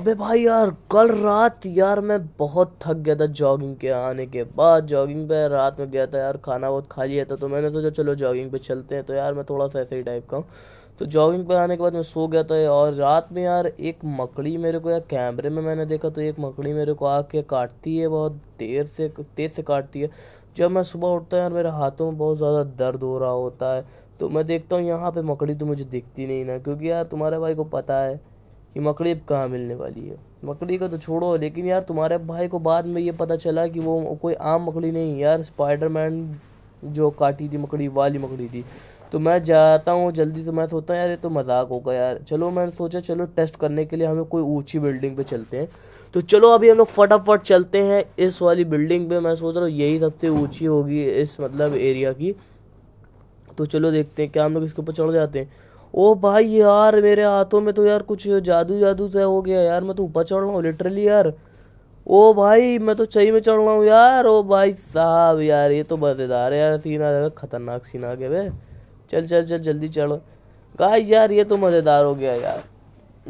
अबे भाई यार कल रात यार मैं बहुत थक गया था जॉगिंग के आने के बाद जॉगिंग पे रात में गया था यार खाना बहुत खा लिया था तो मैंने सोचा चलो जॉगिंग पे चलते हैं तो यार मैं थोड़ा सा ऐसे ही टाइप का हूँ तो जॉगिंग पे आने के बाद मैं सो गया था और रात में यार एक मकड़ी मेरे को यार कैमरे में मैंने देखा तो एक मकड़ी मेरे को आके काटती है बहुत देर से तेज़ से काटती है जब मैं सुबह उठता हूँ यार मेरे हाथों में बहुत ज़्यादा दर्द हो रहा होता है तो मैं देखता हूँ यहाँ पे मकड़ी तो मुझे दिखती नहीं ना क्योंकि यार तुम्हारे भाई को पता है कि अब कहाँ मिलने वाली है मकड़ी का तो छोड़ो लेकिन यार तुम्हारे भाई को बाद में ये पता चला कि वो कोई आम मकड़ी नहीं यार स्पाइडरमैन जो काटी थी मकड़ी वाली मकड़ी थी तो मैं जाता हूँ जल्दी तो मैं सोचता हूँ यार ये तो मजाक होगा यार चलो मैंने सोचा चलो टेस्ट करने के लिए हमें कोई ऊंची बिल्डिंग पे चलते हैं तो चलो अभी हम लोग फटाफट चलते हैं इस वाली बिल्डिंग पे मैं सोच रहा हूँ यही सबसे ऊंची होगी इस मतलब एरिया की तो चलो देखते हैं क्या हम लोग इसके ऊपर चढ़ जाते हैं ओ भाई यार मेरे हाथों में तो यार कुछ जादू जादू सा हो गया यार मैं तो ऊपर चढ़ रहा हूँ लिटरली यार ओ भाई मैं तो चई में चढ़ रहा हूँ यार ओ भाई साहब यार ये तो मज़ेदार है यार सीन आ जाएगा खतरनाक सीन आ गया वे चल चल चल जल्दी चढ़ गाइस यार ये तो मज़ेदार हो गया यार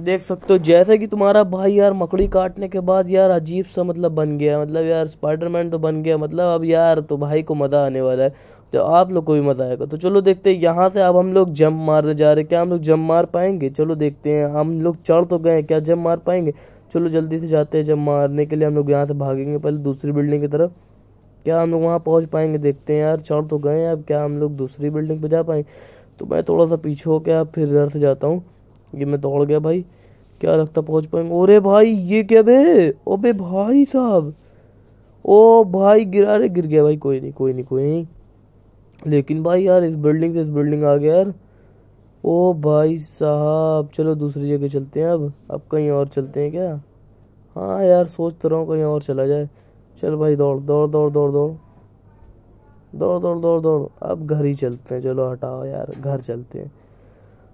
देख सकते हो जैसे कि तुम्हारा भाई यार मकड़ी काटने के बाद यार अजीब सा मतलब बन गया मतलब यार स्पाइडरमैन तो बन गया मतलब अब यार तो भाई को मज़ा आने वाला है तो आप लोग को भी मज़ा आएगा तो चलो देखते हैं यहाँ से अब हम लोग जंप मारने जा रहे हैं क्या हम लोग जंप मार पाएंगे चलो देखते हैं हम लोग चढ़ तो गए क्या जंप मार पाएंगे चलो जल्दी से जाते हैं जंप मारने के लिए हम लोग यहाँ से भागेंगे पहले दूसरी बिल्डिंग की तरफ क्या हम लोग वहाँ पहुँच पाएंगे देखते हैं यार चढ़ तो गए अब क्या हम लोग दूसरी बिल्डिंग पर जा पाएंगे तो मैं थोड़ा सा पीछे होकर फिर इधर से जाता हूँ ये मैं दौड़ गया भाई क्या लगता पहुंच पाएंगे अरे भाई ये क्या बे ओबे भाई साहब ओ भाई गिरा रे गिर गया भाई कोई नहीं कोई नहीं कोई नहीं लेकिन भाई यार इस बिल्डिंग से इस बिल्डिंग आ गया यार ओ भाई साहब चलो दूसरी जगह चलते हैं अब अब कहीं और चलते हैं क्या हाँ यार सोच तो रहा हूँ कहीं और चला जाए चल भाई दौड़ दौड़ दौड़ दौड़ दौड़ दौड़ दौड़ दौड़ दौड़ अब घर ही चलते हैं चलो हटाओ यार घर चलते हैं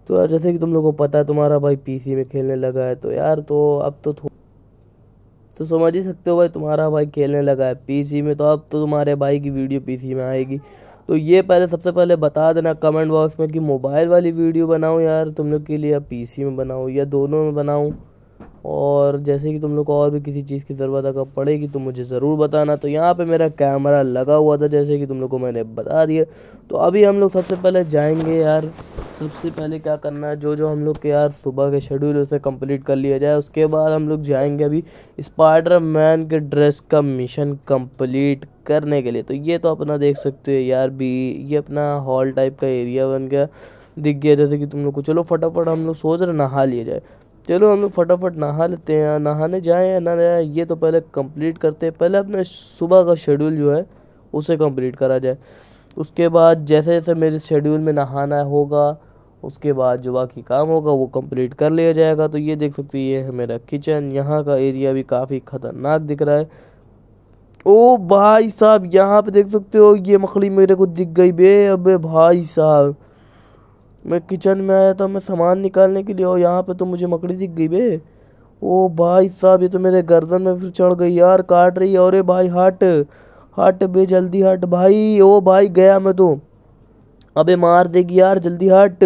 तो यार अच्छा, जैसे कि तुम लोगों को पता है तुम्हारा भाई पीसी में खेलने लगा है तो यार तो अब तो तो समझ ही सकते हो भाई तुम्हारा भाई खेलने लगा है पीसी में तो अब तो तुम्हारे भाई की वीडियो पीसी में आएगी तो ये पहले सबसे पहले बता देना कमेंट बॉक्स में कि मोबाइल वाली वीडियो बनाऊँ यार तुम लोग के लिए या पी में बनाऊँ या दोनों में बनाऊँ और जैसे कि तुम लोग को और भी किसी चीज़ की ज़रूरत अगर पड़ेगी तो मुझे ज़रूर बताना तो यहाँ पे मेरा कैमरा लगा हुआ था जैसे कि तुम लोग को मैंने बता दिया तो अभी हम लोग सबसे पहले जाएंगे यार सबसे पहले क्या करना है जो जो हम लोग के यार सुबह के शेड्यूल उसे कंप्लीट कर लिया जाए उसके बाद हम लोग जाएंगे अभी स्पाइडर मैन के ड्रेस का मिशन कंप्लीट करने के लिए तो ये तो अपना देख सकते हो यार भी ये अपना हॉल टाइप का एरिया बन गया दिख गया जैसे कि तुम लोग को चलो फटाफट हम लोग सोच रहे नहा लिया जाए चलो हम लोग फटाफट नहा लेते हैं नहाने जाएँ या ना जाए ये तो पहले कंप्लीट करते हैं पहले अपने सुबह का शेड्यूल जो है उसे कंप्लीट करा जाए उसके बाद जैसे जैसे मेरे शेड्यूल में नहाना होगा उसके बाद जो बाकी काम होगा वो कंप्लीट कर लिया जाएगा तो ये देख सकते हो ये है मेरा किचन यहाँ का एरिया भी काफ़ी ख़तरनाक दिख रहा है ओ भाई साहब यहाँ पे देख सकते हो ये मकड़ी मेरे को दिख गई बे अबे भाई साहब मैं किचन में आया था मैं सामान निकालने के लिए और यहाँ पे तो मुझे मकड़ी दिख गई बे ओ भाई साहब ये तो मेरे गर्दन में फिर चढ़ गई यार काट रही है अरे भाई हट हट बे जल्दी हट भाई ओ भाई गया मैं तो अबे मार देगी यार जल्दी हट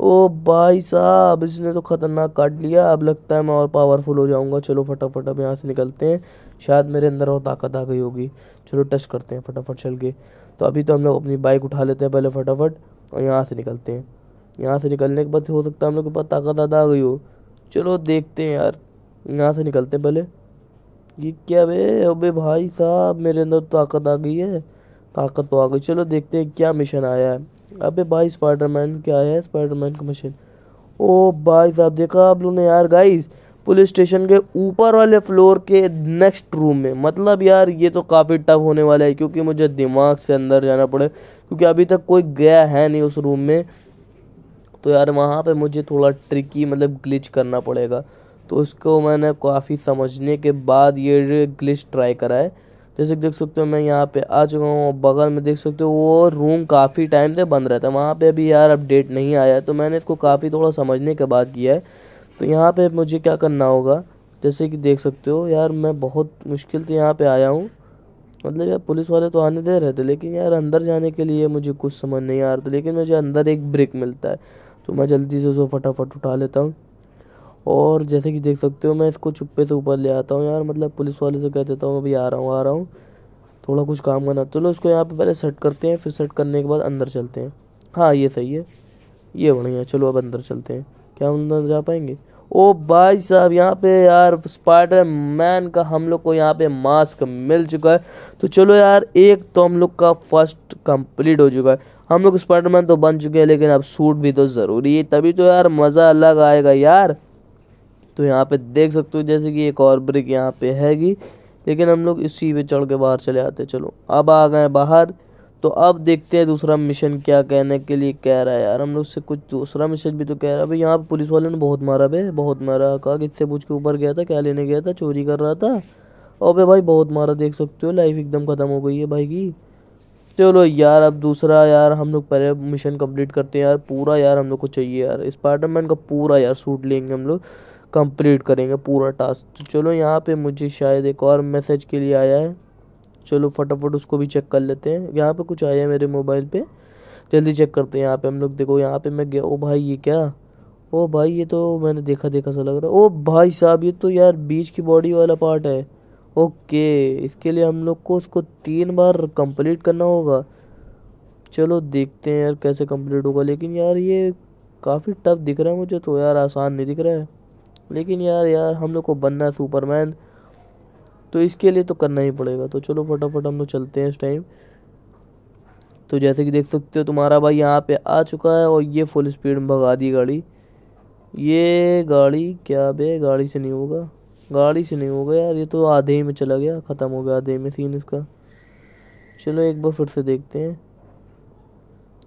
ओ भाई साहब इसने तो ख़तरनाक काट लिया अब लगता है मैं और पावरफुल हो जाऊंगा चलो फटाफट अब यहाँ से निकलते हैं शायद मेरे अंदर और ताकत आ गई होगी चलो टच करते हैं फटाफट चल के तो अभी तो हम लोग अपनी बाइक उठा लेते हैं पहले फटाफट और यहाँ से निकलते हैं यहाँ से निकलने के बाद हो सकता है हम लोग के पास ताकत आदा आ गई हो चलो देखते हैं यार यहाँ से निकलते हैं पहले ये क्या बे अबे भाई साहब मेरे अंदर तो ताकत आ गई है ताकत तो आ गई चलो देखते हैं क्या मिशन आया है अबे भाई स्पाइडरमैन क्या आया है स्पाइडरमैन का मिशन ओ भाई साहब देखा आप लोगों ने यार गाइस पुलिस स्टेशन के ऊपर वाले फ्लोर के नेक्स्ट रूम में मतलब यार ये तो काफ़ी टफ होने वाला है क्योंकि मुझे दिमाग से अंदर जाना पड़े क्योंकि अभी तक कोई गया है नहीं उस रूम में तो यार वहाँ पे मुझे थोड़ा ट्रिकी मतलब ग्लिच करना पड़ेगा तो उसको मैंने काफ़ी समझने के बाद ये ग्लिच ट्राई करा है जैसे देख सकते हो मैं यहाँ पे आ चुका हूँ बगल में देख सकते हो वो रूम काफ़ी टाइम से बंद रहता है वहाँ पे अभी यार अपडेट नहीं आया तो मैंने इसको काफ़ी थोड़ा समझने के बाद किया है तो यहाँ पे मुझे क्या करना होगा जैसे कि देख सकते हो यार मैं बहुत मुश्किल से यहाँ पे आया हूँ मतलब यार पुलिस वाले तो आने दे रहे थे लेकिन यार अंदर जाने के लिए मुझे कुछ समझ नहीं आ रहा था लेकिन मुझे अंदर एक ब्रेक मिलता है तो मैं जल्दी से उसको फटाफट उठा लेता हूँ और जैसे कि देख सकते हो मैं इसको चुप्पे से ऊपर ले आता हूँ यार मतलब पुलिस वाले से कह देता हूँ अभी आ रहा हूँ आ रहा हूँ थोड़ा कुछ काम करना चलो इसको यहाँ पे पहले सेट करते हैं फिर सेट करने के बाद अंदर चलते हैं हाँ ये सही है ये बढ़िया चलो अब अंदर चलते हैं क्या अंदर जा पाएंगे ओ भाई साहब यहाँ पे यार स्पाइडर मैन का हम लोग को यहाँ पे मास्क मिल चुका है तो चलो यार एक तो हम लोग का फर्स्ट कंप्लीट हो चुका है हम लोग स्पाइडर मैन तो बन चुके हैं लेकिन अब सूट भी तो ज़रूरी है तभी तो यार मज़ा अलग आएगा यार तो यहाँ पे देख सकते हो जैसे कि एक और ब्रिक यहाँ पे हैगी लेकिन हम लोग इसी पे चढ़ के बाहर चले आते चलो अब आ गए बाहर तो अब देखते हैं दूसरा मिशन क्या कहने के लिए कह रहा है यार हम लोग से कुछ दूसरा मिशन भी तो कह रहा है भाई यहाँ पुलिस वाले ने बहुत मारा भाई बहुत मारा कहा किससे पूछ के ऊपर गया था क्या लेने गया था चोरी कर रहा था और भाई बहुत मारा देख सकते हो लाइफ एकदम ख़त्म हो गई है भाई की चलो यार अब दूसरा यार हम लोग पहले मिशन कंप्लीट करते हैं यार पूरा यार हम लोग को चाहिए यार स्पाइडरमैन का पूरा यार सूट लेंगे हम लोग कंप्लीट करेंगे पूरा टास्क तो चलो यहाँ पे मुझे शायद एक और मैसेज के लिए आया है चलो फटाफट उसको भी चेक कर लेते हैं यहाँ पे कुछ आया है मेरे मोबाइल पे जल्दी चेक करते हैं यहाँ पे हम लोग देखो यहाँ पे मैं गया ओ भाई ये क्या ओ भाई ये तो मैंने देखा देखा सा लग रहा है ओ भाई साहब ये तो यार बीच की बॉडी वाला पार्ट है ओके इसके लिए हम लोग को उसको तीन बार कंप्लीट करना होगा चलो देखते हैं यार कैसे कंप्लीट होगा लेकिन यार ये काफ़ी टफ दिख रहा है मुझे तो यार आसान नहीं दिख रहा है लेकिन यार यार हम लोग को बनना है सुपरमैन तो इसके लिए तो करना ही पड़ेगा तो चलो फटाफट हम लोग चलते हैं इस टाइम तो जैसे कि देख सकते हो तुम्हारा भाई यहाँ पे आ चुका है और ये फुल स्पीड में भगा दी गाड़ी ये गाड़ी क्या बे गाड़ी से नहीं होगा गाड़ी से नहीं होगा यार ये तो आधे ही में चला गया ख़त्म हो गया आधे में सीन इसका चलो एक बार फिर से देखते हैं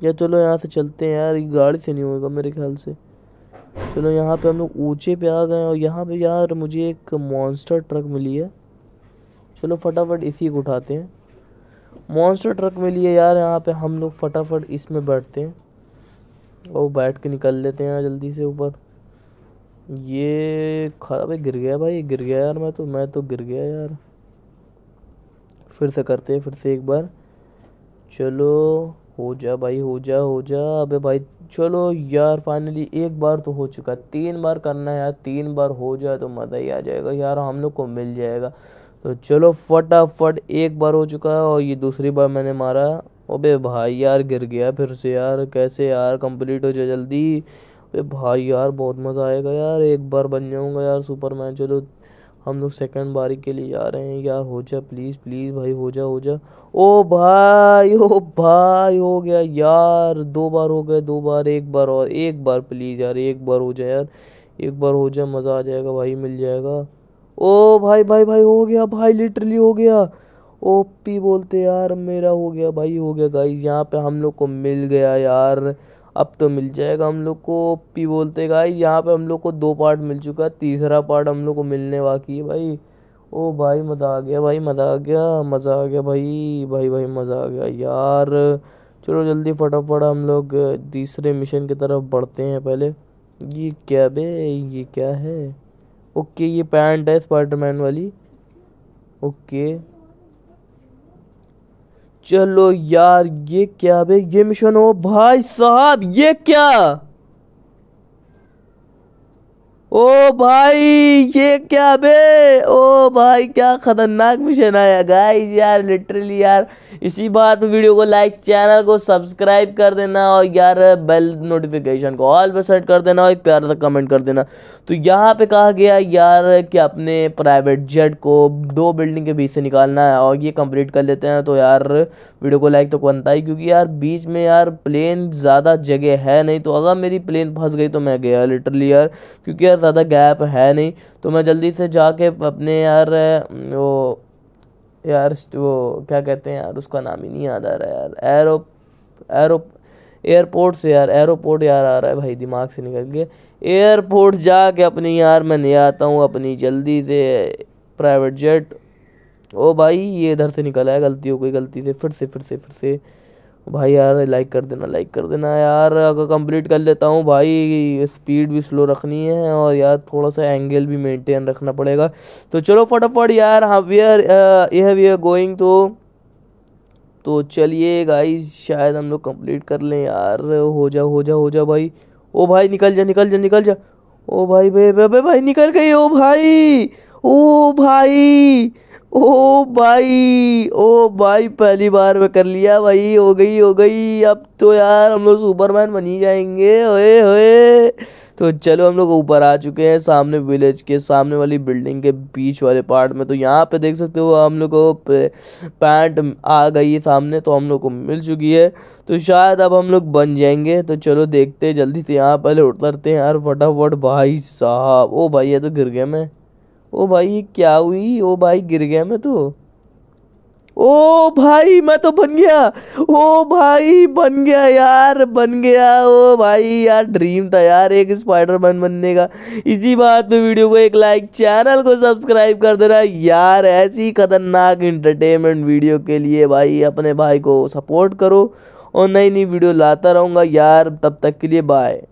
या चलो यहाँ से चलते हैं यार गाड़ी से नहीं होगा मेरे ख्याल से चलो यहाँ पे हम लोग ऊँचे पे आ गए और यहाँ पे यार मुझे एक मॉन्स्टर ट्रक मिली है चलो फटाफट इसी को उठाते हैं मॉन्स्टर ट्रक में लिए यार यहाँ पे हम लोग फटाफट इसमें बैठते हैं और बैठ के निकल लेते हैं जल्दी से ऊपर ये खराब है गिर गया भाई गिर गया यार मैं तो मैं तो गिर गया यार फिर से करते हैं फिर से एक बार चलो हो जा भाई हो जा हो जा अबे भाई चलो यार फाइनली एक बार तो हो चुका तीन बार करना है यार तीन बार हो जाए तो मज़ा ही आ जाएगा यार हम लोग को मिल जाएगा तो चलो फटाफट एक बार हो चुका है और ये दूसरी बार मैंने मारा ओबे भाई यार गिर गया फिर से यार कैसे यार कंप्लीट हो जाए जल्दी अबे भाई यार बहुत मज़ा आएगा यार एक बार बन जाऊँगा यार सुपरमैन चलो हम लोग सेकंड बारी के लिए जा रहे हैं यार हो जा प्लीज़ प्लीज़ भाई हो जा हो जा ओ भाई ओ भाई हो गया यार दो बार हो गए दो बार एक बार और एक बार प्लीज़ यार एक बार हो जाए यार एक बार हो जाए मज़ा आ जाएगा भाई मिल जाएगा ओ भाई भाई भाई हो गया भाई लिटरली हो गया ओपी बोलते यार मेरा हो गया भाई हो गया गाइज यहाँ पे हम लोग को मिल गया यार अब तो मिल जाएगा हम लोग को पी बोलते गाइज यहाँ पे हम लोग को दो पार्ट मिल चुका तीसरा पार्ट हम लोग को मिलने बाकी है भाई ओ भाई मज़ा आ गया भाई मज़ा आ गया मज़ा आ गया भाई भाई भाई मज़ा आ गया यार चलो जल्दी फटाफट हम लोग तीसरे मिशन की तरफ बढ़ते हैं पहले ये क्या बे ये क्या है ओके ये पैंट है स्पाइडरमैन वाली ओके चलो यार ये क्या बे ये मिशन हो भाई साहब ये क्या ओ भाई ये क्या बे ओ भाई क्या खतरनाक मिशन आया गाइस यार लिटरली यार इसी बात में वीडियो को लाइक चैनल को सब्सक्राइब कर देना और यार बेल नोटिफिकेशन को ऑल पर सेट कर देना और एक प्यार तक कमेंट कर देना तो यहाँ पे कहा गया यार कि अपने प्राइवेट जेट को दो बिल्डिंग के बीच से निकालना है और ये कंप्लीट कर लेते हैं तो यार वीडियो को लाइक तो बनता ही क्योंकि यार बीच में यार प्लेन ज़्यादा जगह है नहीं तो अगर मेरी प्लेन फंस गई तो मैं गया लिटरली यार क्योंकि यार यार ज़्यादा गैप है नहीं तो मैं जल्दी से जाके अपने यार वो यार वो क्या कहते हैं यार उसका नाम ही नहीं याद आ रहा यार एरो एरो एयरपोर्ट से यार एयरपोर्ट यार आ रहा है भाई दिमाग से निकल के एयरपोर्ट जा के अपनी यार मैं नहीं आता हूँ अपनी जल्दी से प्राइवेट जेट ओ भाई ये इधर से निकला है गलती हो गई गलती से फिर से फिर से फिर से भाई यार लाइक कर देना लाइक कर देना यार अगर कंप्लीट कर लेता हूँ भाई स्पीड भी स्लो रखनी है और यार थोड़ा सा एंगल भी मेंटेन रखना पड़ेगा तो चलो फटाफट यार हाँ we are yeah we are going तो तो चलिए गाइस शायद हम लोग कंप्लीट कर लें यार हो जा हो जा हो जा भाई ओ भाई निकल जा निकल जा निकल जा ओ भाई भाई भाई, भाई निकल गई ओ भाई ओ भाई ओ भाई ओ भाई पहली बार में कर लिया भाई हो गई हो गई अब तो यार हम लोग सुपरमैन बन ही जाएंगे ओए ओए तो चलो हम लोग ऊपर आ चुके हैं सामने विलेज के सामने वाली बिल्डिंग के बीच वाले पार्ट में तो यहाँ पे देख सकते हो हम लोग को पैंट आ गई है सामने तो हम लोग को मिल चुकी है तो शायद अब हम लोग बन जाएंगे तो चलो देखते हैं जल्दी से यहाँ पहले उतरते हैं यार फटाफट भाई साहब ओ भाई ये तो गिर गए मैं ओ भाई क्या हुई ओ भाई गिर गया मैं तो ओ भाई मैं तो बन गया ओ भाई बन गया यार बन गया ओ भाई यार ड्रीम था यार एक स्पाइडर मैन बनने का इसी बात पे वीडियो को एक लाइक चैनल को सब्सक्राइब कर देना यार ऐसी खतरनाक इंटरटेनमेंट वीडियो के लिए भाई अपने भाई को सपोर्ट करो और नई नई वीडियो लाता रहूँगा यार तब तक के लिए बाय